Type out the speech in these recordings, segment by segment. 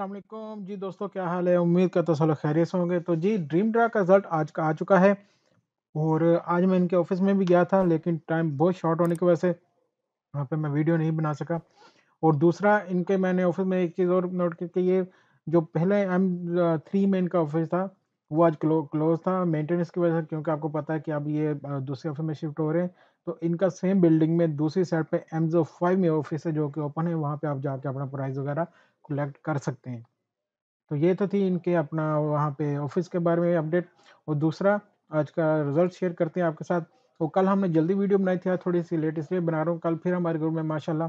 असलम जी दोस्तों क्या हाल है उम्मीद का हूँ खैरियत होंगे तो जी ड्रीम ड्रा का रिज़ल्ट आज का आ चुका है और आज मैं इनके ऑफिस में भी गया था लेकिन टाइम बहुत शॉर्ट होने की वजह से वहाँ पे मैं वीडियो नहीं बना सका और दूसरा इनके मैंने ऑफिस में एक चीज़ और नोट की कि ये जो पहले एम थ्री में इनका ऑफिस था वो आज क्लो क्लोज था मेंटेनेंस की वजह से क्योंकि आपको पता है कि अब ये दूसरे ऑफिस में शिफ्ट हो रहे हैं तो इनका सेम बिल्डिंग में दूसरी साइड पे एमजो फाइव में ऑफिस है जो कि ओपन है वहाँ पे आप जाके अपना प्राइस वगैरह कलेक्ट कर सकते हैं तो ये तो थी इनके अपना वहाँ पे ऑफिस के बारे में अपडेट और दूसरा आज का रिजल्ट शेयर करते हैं आपके साथ तो कल हमने जल्दी वीडियो बनाई थी थोड़ी सी लेट इसलिए बना रहा हूँ कल फिर हमारे ग्रुप में माशाला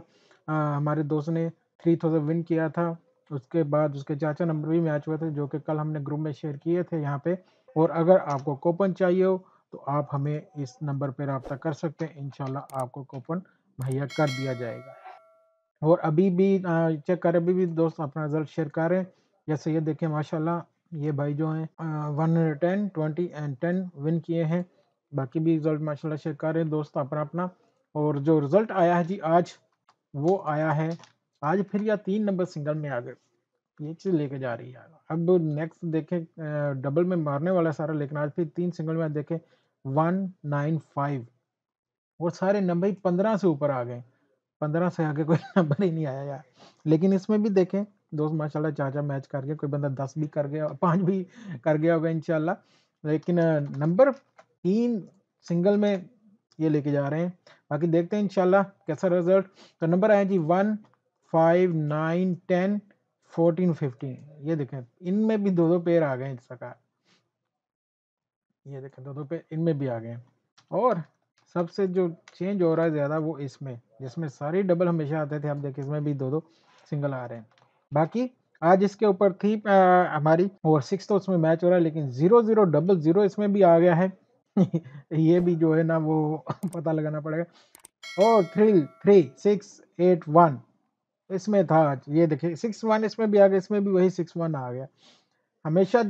हमारे दोस्त ने थ्री थाउजेंड विन किया था उसके बाद उसके चाचा नंबर भी मैच हुए थे जो कि कल हमने ग्रुप में शेयर किए थे यहाँ पे और अगर आपको कोपन चाहिए हो तो आप हमें इस नंबर पर रबता कर सकते हैं इन आपको कोपन मुहैया कर दिया जाएगा और अभी भी चेक करें अभी भी दोस्त अपना रिजल्ट शेयर करें जैसे ये देखें माशाल्लाह ये भाई जो हैं one ten twenty and ten win किए हैं बाकी भी रिजल्ट माशाल्लाह शेयर करें दोस्त अपना अपना और जो रिज़ल्ट आया है जी आज वो आया है आज फिर या तीन नंबर सिंगल में आ गए ये चीज़ लेके जा रही है अब नेक्स्ट देखें डबल में मारने वाला सारा लेकिन आज फिर तीन सिंगल में देखें वन नाइन फाइव और सारे नंबर ही पंद्रह से ऊपर आ गए पंद्रह से आगे कोई नंबर ही नहीं आया यार लेकिन इसमें भी देखें दोस्त माशाल्लाह चार चार मैच कर गया कोई बंदा दस भी कर गया पाँच भी कर गया होगा इनशाला लेकिन नंबर तीन सिंगल में ये लेके जा रहे हैं बाकी देखते हैं इनशाला कैसा रिजल्ट तो नंबर आया जी one five nine ten fourteen fifteen ये देखें इनमें भी दो दो पेयर आ गए इस प्रकार ये देखें दो दो पेयर इनमें भी आ गए और सबसे जो चेंज हो रहा है ज़्यादा वो इसमें जिसमें सारे डबल हमेशा आते थे आप देखिए इसमें भी दो दो सिंगल आ रहे हैं बाकी आज इसके ऊपर थी आ, हमारी ओवर सिक्स तो उसमें मैच हो रहा है लेकिन ज़ीरो ज़ीरो डबल ज़ीरो इसमें भी आ गया है ये भी जो है ना वो पता लगाना पड़ेगा और three three six eight one इसमें था ये देखिए सिक्स वन इसमें भी आ गया इसमें भी वही सिक्स वन आ गया हमेशा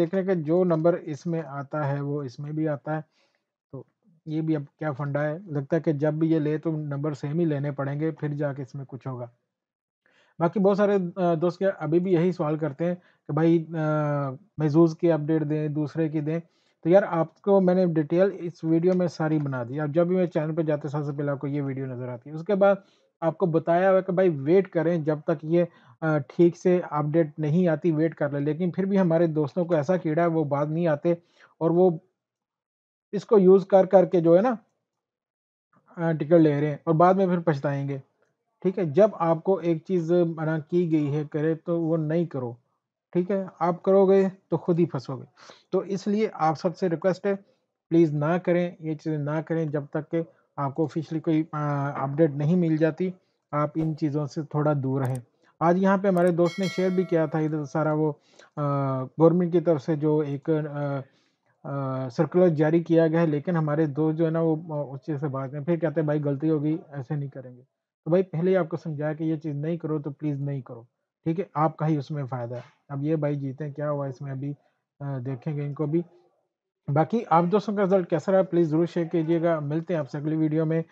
देखने का जो नंबर इसमें आता है वो इसमें भी आता है तो ये भी अब क्या फंडा है लगता है कि जब भी ये ले तो नंबर सेम ही लेने पड़ेंगे फिर जाके इसमें कुछ होगा बाकी बहुत सारे दोस्त के अभी भी यही सवाल करते हैं कि भाई महजूज़ की अपडेट दें दूसरे की दें तो यार आपको मैंने डिटेल इस वीडियो में सारी बना दी अब जब भी मेरे चैनल पर जाते सबसे पहले आपको ये वीडियो नज़र आती है उसके बाद आपको बताया हुआ कि भाई वेट करें जब तक ये ठीक से अपडेट नहीं आती वेट कर लें लेकिन फिर भी हमारे दोस्तों को ऐसा कीड़ा है वो बाद नहीं आते और वो इसको यूज़ कर करके जो है ना टिकट ले रहे हैं और बाद में फिर पछताएंगे ठीक है जब आपको एक चीज़ मना की गई है करे तो वो नहीं करो ठीक है आप करोगे तो खुद ही फंसोगे तो इसलिए आप सबसे रिक्वेस्ट है प्लीज़ ना करें ये चीज़ें ना करें जब तक के आपको ऑफिशियली कोई अपडेट नहीं मिल जाती आप इन चीज़ों से थोड़ा दूर रहें आज यहाँ पे हमारे दोस्त ने शेयर भी किया था इधर सारा वो गवर्नमेंट की तरफ से जो एक सर्कुलर जारी किया गया है लेकिन हमारे दोस्त जो है ना वो उस चीज़ से बात करें फिर कहते हैं भाई गलती होगी ऐसे नहीं करेंगे तो भाई पहले ही आपको समझाया कि ये चीज़ नहीं करो तो प्लीज़ नहीं करो ठीक है आपका ही उसमें फ़ायदा है अब ये भाई जीते क्या हुआ इसमें अभी देखेंगे इनको भी बाकी आप दोस्तों का रिजल्ट कैसा रहा प्लीज़ ज़रूर शेयर कीजिएगा मिलते हैं आपसे अगली वीडियो में